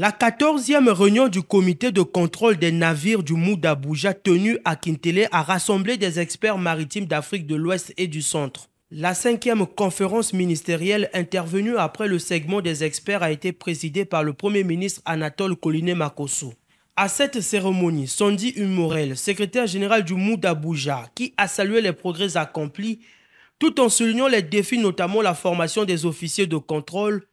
La 14e réunion du comité de contrôle des navires du Mou d'Abuja tenue à Kintélé a rassemblé des experts maritimes d'Afrique de l'Ouest et du Centre. La cinquième conférence ministérielle intervenue après le segment des experts a été présidée par le Premier ministre Anatole Colinet Makosso. À cette cérémonie, Sandy Humorel, secrétaire général du Mou d'Abuja, qui a salué les progrès accomplis, tout en soulignant les défis, notamment la formation des officiers de contrôle,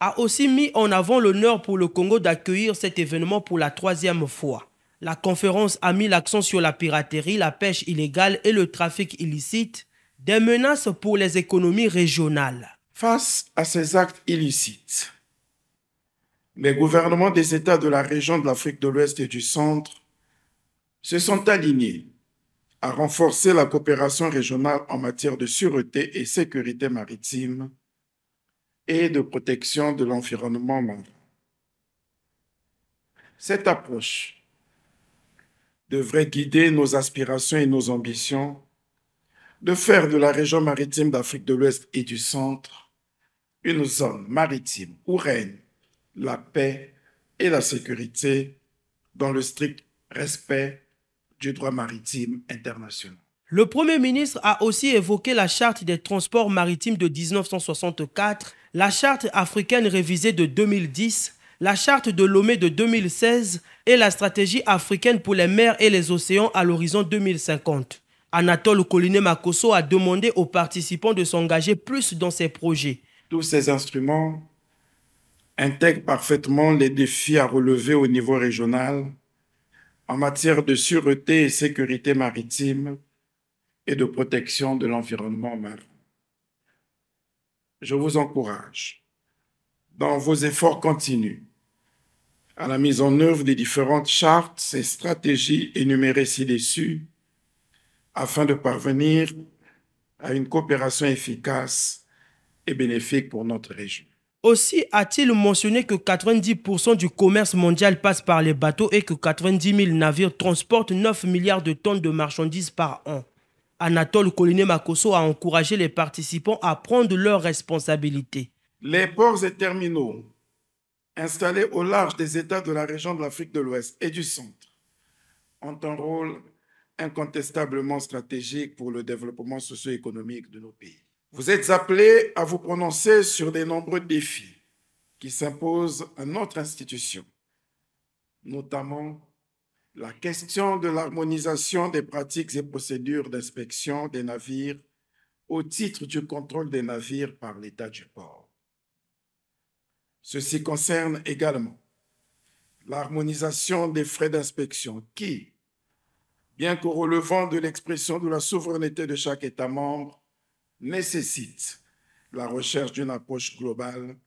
a aussi mis en avant l'honneur pour le Congo d'accueillir cet événement pour la troisième fois. La conférence a mis l'accent sur la piraterie, la pêche illégale et le trafic illicite, des menaces pour les économies régionales. Face à ces actes illicites, les gouvernements des États de la région de l'Afrique de l'Ouest et du Centre se sont alignés à renforcer la coopération régionale en matière de sûreté et sécurité maritime et de protection de l'environnement Cette approche devrait guider nos aspirations et nos ambitions de faire de la région maritime d'Afrique de l'Ouest et du Centre une zone maritime où règne la paix et la sécurité dans le strict respect du droit maritime international. Le Premier ministre a aussi évoqué la charte des transports maritimes de 1964, la charte africaine révisée de 2010, la charte de Lomé de 2016 et la stratégie africaine pour les mers et les océans à l'horizon 2050. Anatole Coliné Makosso a demandé aux participants de s'engager plus dans ces projets. Tous ces instruments intègrent parfaitement les défis à relever au niveau régional en matière de sûreté et sécurité maritime et de protection de l'environnement marin. Je vous encourage dans vos efforts continus à la mise en œuvre des différentes chartes et stratégies énumérées ci-dessus afin de parvenir à une coopération efficace et bénéfique pour notre région. Aussi a-t-il mentionné que 90% du commerce mondial passe par les bateaux et que 90 000 navires transportent 9 milliards de tonnes de marchandises par an. Anatole Coliné Makoso a encouragé les participants à prendre leurs responsabilités. Les ports et terminaux installés au large des États de la région de l'Afrique de l'Ouest et du Centre ont un rôle incontestablement stratégique pour le développement socio-économique de nos pays. Vous êtes appelés à vous prononcer sur de nombreux défis qui s'imposent à notre institution, notamment la question de l'harmonisation des pratiques et procédures d'inspection des navires au titre du contrôle des navires par l'État du port. Ceci concerne également l'harmonisation des frais d'inspection qui, bien qu'au relevant de l'expression de la souveraineté de chaque État membre, nécessite la recherche d'une approche globale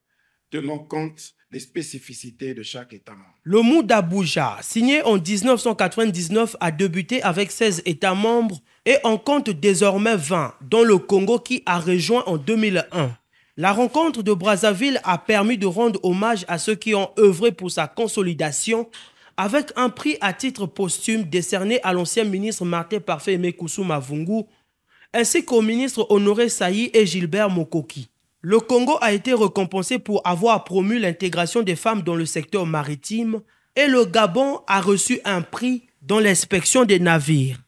tenant compte les spécificités de chaque État membre. Le MOU d'Abuja, signé en 1999, a débuté avec 16 États membres et en compte désormais 20, dont le Congo qui a rejoint en 2001. La rencontre de Brazzaville a permis de rendre hommage à ceux qui ont œuvré pour sa consolidation avec un prix à titre posthume décerné à l'ancien ministre Martin Parfait Mekoussou Mavungu ainsi qu'au ministre Honoré Saï et Gilbert Mokoki. Le Congo a été récompensé pour avoir promu l'intégration des femmes dans le secteur maritime et le Gabon a reçu un prix dans l'inspection des navires.